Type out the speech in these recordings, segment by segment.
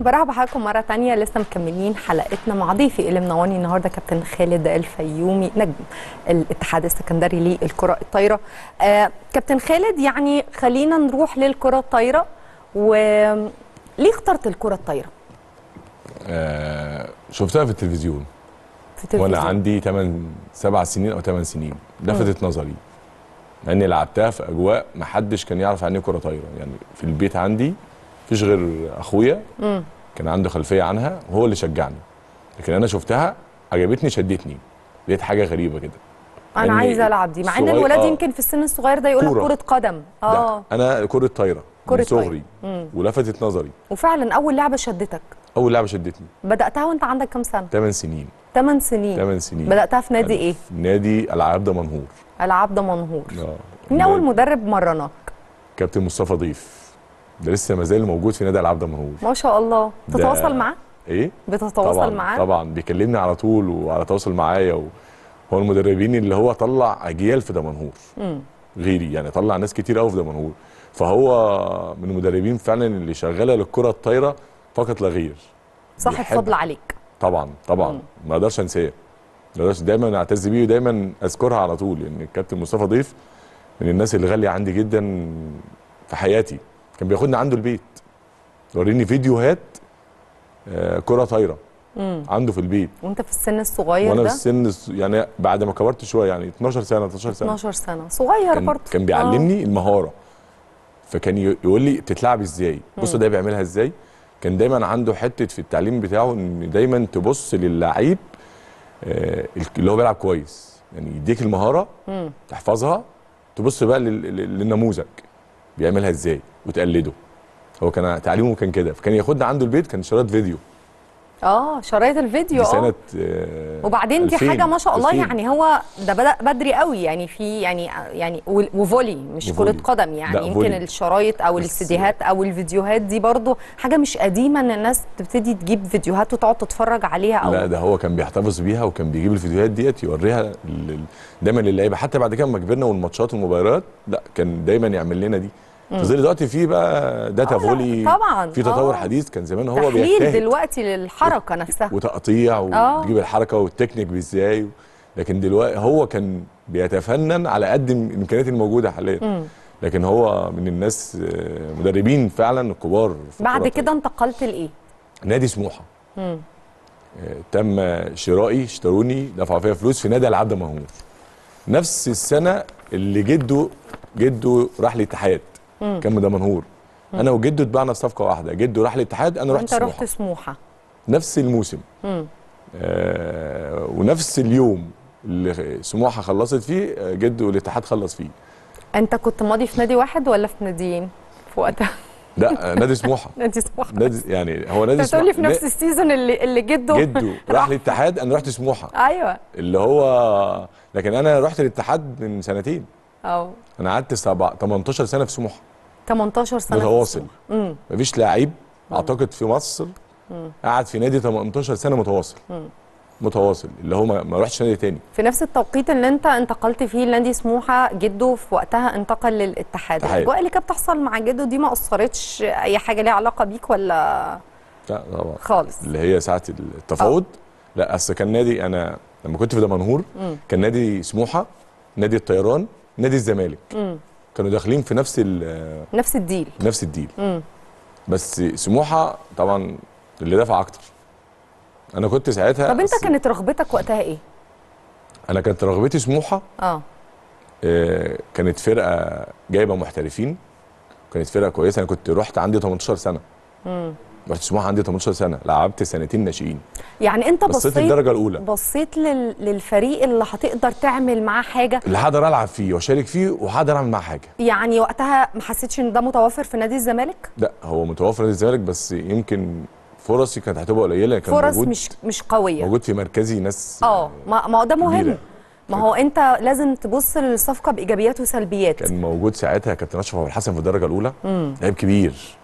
برحب بحضراتكم مره تانية لسه مكملين حلقتنا مع ضيفي اللي منورني النهارده كابتن خالد الفيومي نجم الاتحاد السكندري للكره الطايره آه كابتن خالد يعني خلينا نروح للكره الطايره وليه اخترت الكره الطايره آه شفتها في التلفزيون في التلفزيون وانا عندي 8 7 سنين او 8 سنين لفتت نظري لاني لعبتها في اجواء ما حدش كان يعرف عني ايه كره طايره يعني في البيت عندي فيش غير اخويا كان عنده خلفيه عنها وهو اللي شجعني لكن انا شفتها عجبتني شدتني لقيت حاجه غريبه كده انا يعني العب دي مع ان الولاد آه يمكن في السن الصغير ده يقول كره قدم اه انا كره طايره كره صغري ولفتت نظري وفعلا اول لعبه شدتك اول لعبه شدتني بداتها وانت عندك كام سنه 8 سنين 8 سنين 8 سنين بداتها في نادي ايه نادي العاب دمنهور العاب دمنهور اه مين اول مدرب مرناك كابتن مصطفى ضيف ده لسه ما زال موجود في نادي العاب دمنهور ما شاء الله تتواصل معاه ايه بتتواصل معاه طبعا بيكلمني على طول وعلى تواصل معايا هو المدربين اللي هو طلع اجيال في دمنهور غيري يعني طلع ناس كتير قوي في دمنهور فهو من المدربين فعلا اللي شغاله للكره الطايره فقط لا غير صاحب فضل عليك طبعا طبعا مم. ما اقدرش انساه ما اقدرش دايما اعتز بيه ودايما اذكرها على طول لان يعني الكابتن مصطفى ضيف من الناس اللي غاليه عندي جدا في حياتي كان بياخدني عنده البيت وريني فيديوهات آه، كره طايره عنده في البيت وانت في السن الصغير وانا ده؟ في السن يعني بعد ما كبرت شويه يعني 12 سنه 13 سنه 12 سنه صغير برضه كان بيعلمني آه. المهاره فكان يقول لي بتتلعب ازاي بص ده بيعملها ازاي كان دايما عنده حته في التعليم بتاعه ان دايما تبص للعيب آه، اللي هو بيلعب كويس يعني يديك المهاره مم. تحفظها تبص بقى للنموذج بيعملها ازاي وتقلده هو كان تعليمه كان كده فكان ياخدنا عنده البيت كان شرايط فيديو اه شرايط الفيديو آه. اه وبعدين دي حاجه ما شاء الله يعني هو ده بدا بدري قوي يعني في يعني يعني وفولي مش كره قدم يعني يمكن الشرايط او السيديهات او الفيديوهات دي برضو حاجه مش قديمه ان الناس تبتدي تجيب فيديوهات وتقعد تتفرج عليها او لا ده هو كان بيحتفظ بيها وكان بيجيب الفيديوهات ديت يوريها دايما للعيبه حتى بعد كده لما كبرنا والماتشات والموبايلات لا كان دايما يعمل لنا دي في دلوقتي في بقى داتا آه، فولي طبعا في تطور أوه. حديث كان زمان هو بيحتاج دلوقتي للحركه نفسها وتقطيع وتجيب آه. الحركه والتكنيك ازاي لكن دلوقتي هو كان بيتفنن على قد الامكانيات الموجوده حاليا لكن هو من الناس آه، مدربين فعلا كبار بعد كده انتقلت لايه نادي سموحه مم. تم شرائي اشتروني دفعوا فيها فلوس في نادي العبد مهمور نفس السنه اللي جده جده راح للاتحاد كان ده منهور انا وجده اتبعنا صفقه واحده جده راح الاتحاد انا رحت سموحه رحت سموحه نفس الموسم آه ونفس اليوم اللي سموحه خلصت فيه آه، جده والاتحاد خلص فيه انت كنت ماضي في نادي واحد ولا في ناديين في وقتها لا آه، نادي سموحه نادي سموحه نادي يعني هو نادي سموحه في نفس السيزون اللي اللي جده جده راح الاتحاد انا رحت سموحه ايوه اللي هو لكن انا رحت الاتحاد من سنتين اه انا قعدت 18 سنه في سموحه 18 سنه متواصل مفيش لعيب اعتقد في مصر قعد في نادي 18 سنه متواصل مم. متواصل اللي هو ما رحتش نادي تاني في نفس التوقيت اللي انت انتقلت فيه لنادي سموحه جده في وقتها انتقل للاتحاد الاجواء اللي كانت بتحصل مع جده دي ما اثرتش اي حاجه ليها علاقه بيك ولا لا طبعا خالص اللي هي ساعه التفاوض اه. لا اصل كان نادي انا لما كنت في دمنهور كان نادي سموحه نادي الطيران نادي الزمالك كانوا داخلين في نفس ال نفس الديل نفس الديل مم. بس سموحه طبعا اللي دفع اكتر انا كنت ساعتها طب انت كانت رغبتك وقتها ايه انا كانت رغبتي سموحه آه. اه كانت فرقه جايبه محترفين كانت فرقه كويسه انا كنت رحت عندي 18 سنه امم بتسمعها عندي 18 سنه لعبت سنتين ناشئين يعني انت بصيت, بصيت للدرجه الاولى بصيت لل... للفريق اللي هتقدر تعمل معاه حاجه اللي هقدر العب فيه واشارك فيه وهقدر اعمل معاه حاجه يعني وقتها ما حسيتش ان ده متوفر في نادي الزمالك لا هو متوفر في نادي الزمالك بس يمكن فرصي كانت هتبقى قليله كان فرص موجود مش مش قويه موجود في مركزي ناس اه ما ما ده مهم ما هو انت لازم تبص للصفقه بايجابيات وسلبيات كان موجود ساعتها كابتن اشرف عبد الحسن في الدرجه الاولى لعيب كبير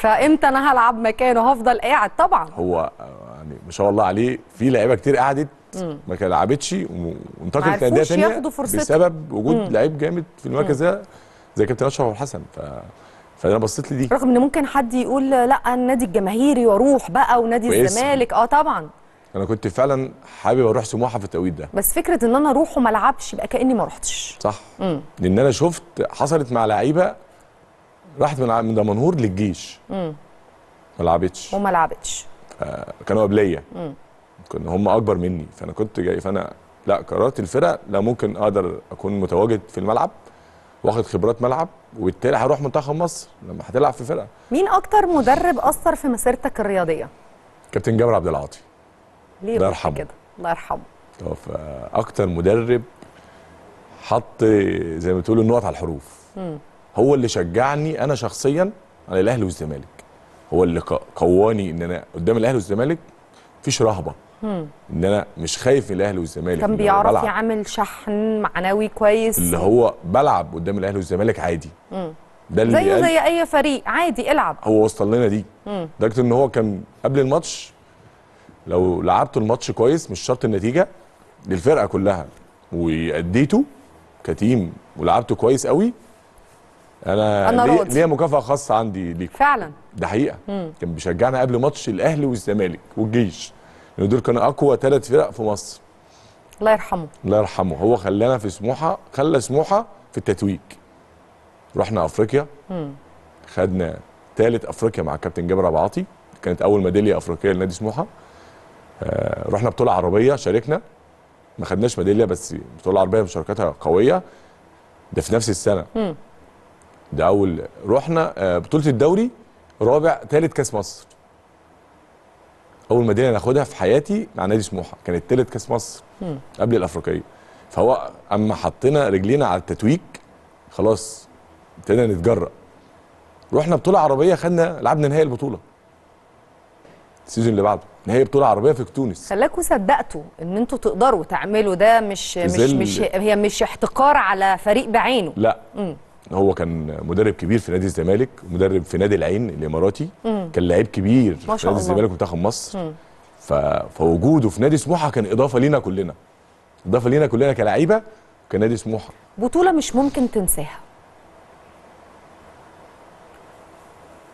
فامتى انا هلعب مكانه هفضل قاعد طبعا هو يعني ما شاء الله عليه في لعيبه كتير قعدت ما لعبتش وانتقلت لانديه ثانيه بسبب وجود لعيب جامد في المركز ده زي كابتن اشرف ابو الحسن ف فانا بصيت لدي رغم ان ممكن حد يقول لا النادي الجماهيري واروح بقى ونادي الزمالك اه طبعا انا كنت فعلا حابب اروح سموحه في التوقيت ده بس فكره ان انا اروح وما العبش يبقى كاني ما رحتش صح مم. لان انا شفت حصلت مع لعيبه راحت من من دمنهور للجيش امم ما لعبتش وما لعبتش آه كانوا قبليه كنا هم اكبر مني فانا كنت جاي فانا لا قررت الفرق لا ممكن اقدر اكون متواجد في الملعب واخد خبرات ملعب وبالتالي هروح منتخب مصر لما هتلعب في فرقه مين اكتر مدرب اثر في مسيرتك الرياضيه كابتن جابر عبد العاطي ليه الله يرحمه كده الله يرحمه اه اكتر مدرب حط زي ما تقول النقط على الحروف مم. هو اللي شجعني انا شخصيا على الاهلي والزمالك هو اللي قواني ان انا قدام الاهلي والزمالك مفيش رهبه ان انا مش خايف من الاهلي والزمالك كان بيعرف يعمل شحن معنوي كويس اللي هو بلعب قدام الاهلي والزمالك عادي مم. ده اللي زيه زي اي فريق عادي العب هو وصل لنا دي لدرجه ان هو كان قبل الماتش لو لعبت الماتش كويس مش شرط النتيجه للفرقه كلها واديته كتيم ولعبته كويس قوي انا, أنا ليه, ليه مكافاه خاصه عندي ليكم فعلا ده حقيقه مم. كان بيشجعنا قبل ماتش الاهلي والزمالك والجيش لان دول كانوا اقوى ثلاث فرق في مصر الله يرحمه الله يرحمه هو خلانا في سموحه خلى سموحه في التتويج رحنا افريقيا مم. خدنا ثالث افريقيا مع كابتن جابر ابو عاطي كانت اول ميداليه افريقيه لنادي سموحه آه رحنا بطوله عربيه شاركنا ما خدناش ميداليه بس بطوله عربيه مشاركتها قويه ده في نفس السنه مم. ده اول رحنا آه، بطوله الدوري رابع ثالث كاس مصر اول مدينه ناخدها في حياتي مع نادي سموحه كانت ثالث كاس مصر قبل الافريقيه فهو اما حطينا رجلينا على التتويج خلاص ابتدينا نتجرأ رحنا بطوله عربيه خدنا لعبنا نهائي البطوله السيزون اللي بعده نهائي بطوله عربيه في تونس خلاكوا صدقتوا ان انتوا تقدروا تعملوا ده مش مش مش هي مش احتقار على فريق بعينه لا مم. هو كان مدرب كبير في نادي الزمالك مدرب في نادي العين الاماراتي مم. كان لعيب كبير ما شاء في نادي الزمالك ومنتخب مصر مم. ف... فوجوده في نادي سموحه كان اضافه لينا كلنا اضافه لينا كلنا كلعيبه كنادي سموحه بطوله مش ممكن تنساها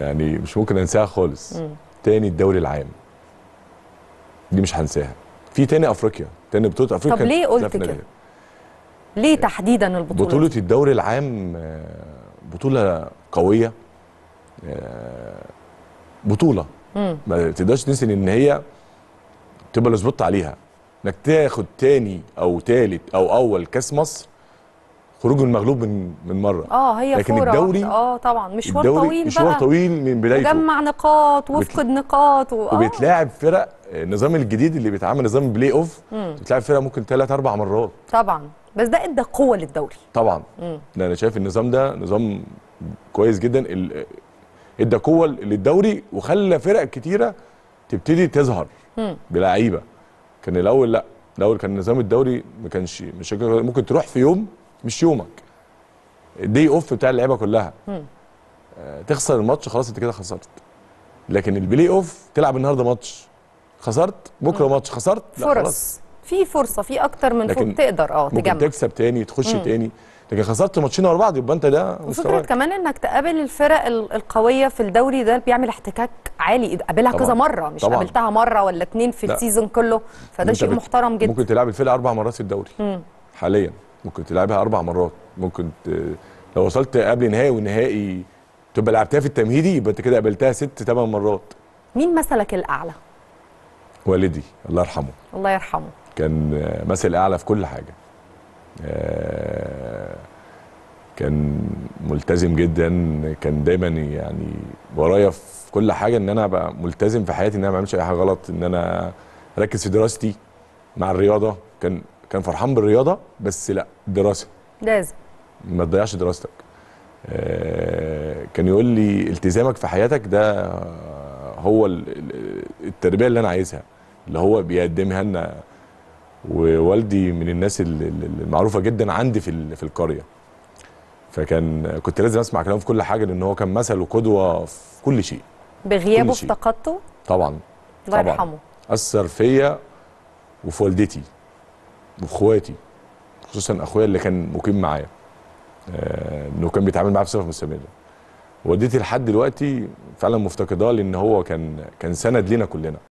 يعني مش ممكن انساها خالص مم. تاني الدوري العام دي مش هنساها في تاني افريقيا تاني بطوله افريقيا طب ليه قلت كده ليه تحديدا البطوله بطوله الدوري العام آه، بطوله قويه آه، بطوله ما تقدرش تنسي ان هي تبقى مظبوط عليها انك تاخد تاني او تالت او اول كاس مصر خروج المغلوب من من مره اه هي لكن فورة الدوري اه طبعا مشوار طويل مشوار بقى طويل من بدايته جمع نقاط وافقد نقاط و... آه. وبتلاعب فرق النظام الجديد اللي بيتعامل نظام بلاي اوف بتلاعب فرق ممكن ثلاث اربع مرات طبعا بس ده ادى قوه للدوري طبعا مم. انا شايف النظام ده نظام كويس جدا ادى قوه للدوري وخلى فرق كتيره تبتدي تظهر بلعيبه كان الاول لا الاول كان نظام الدوري ما كانش مش ممكن تروح في يوم مش يومك دي اوف بتاع اللعيبه كلها آه تخسر الماتش خلاص انت كده خسرت لكن البلاي اوف تلعب النهارده ماتش خسرت بكره ماتش خسرت لا فرص خلاص في فرصه في اكتر من فرصه تقدر اه تجمع ممكن تكسب تاني تخش مم. تاني لكن خسرت ماتشين ورا بعض يبقى انت ده وفكره كمان انك تقابل الفرق القويه في الدوري ده بيعمل احتكاك عالي قابلها كذا مره مش طبعًا. قابلتها مره ولا اتنين في السيزون كله فده شيء محترم جدا ممكن تلعب الفرقه اربع مرات في الدوري مم. حاليا ممكن تلعبها اربع مرات ممكن ت... لو وصلت قبل نهائي والنهائي تبقى لعبتها في التمهيدي يبقى انت كده قابلتها ست ثمان مرات مين مثلك الاعلى والدي الله يرحمه الله يرحمه كان مثل اعلى في كل حاجه آه، كان ملتزم جدا كان دايما يعني ورايا في كل حاجه ان انا ابقى ملتزم في حياتي ان انا ما اعملش اي حاجه غلط ان انا اركز في دراستي مع الرياضه كان كان فرحان بالرياضه بس لا دراسه لازم ما تضيعش دراستك آه، كان يقول لي التزامك في حياتك ده هو التربيه اللي انا عايزها اللي هو بيقدمها لنا ووالدي من الناس المعروفه جدا عندي في في القريه فكان كنت لازم اسمع كلامه في كل حاجه لان هو كان مثل وقدوه في كل شيء بغيابه افتقدته طبعا الله يرحمه اثر فيا وفي والدتي واخواتي خصوصا اخويا اللي كان مقيم معايا آه، انه كان بيتعامل معايا بصفه مستمره والدتي لحد دلوقتي فعلا مفتقداه لان هو كان كان سند لينا كلنا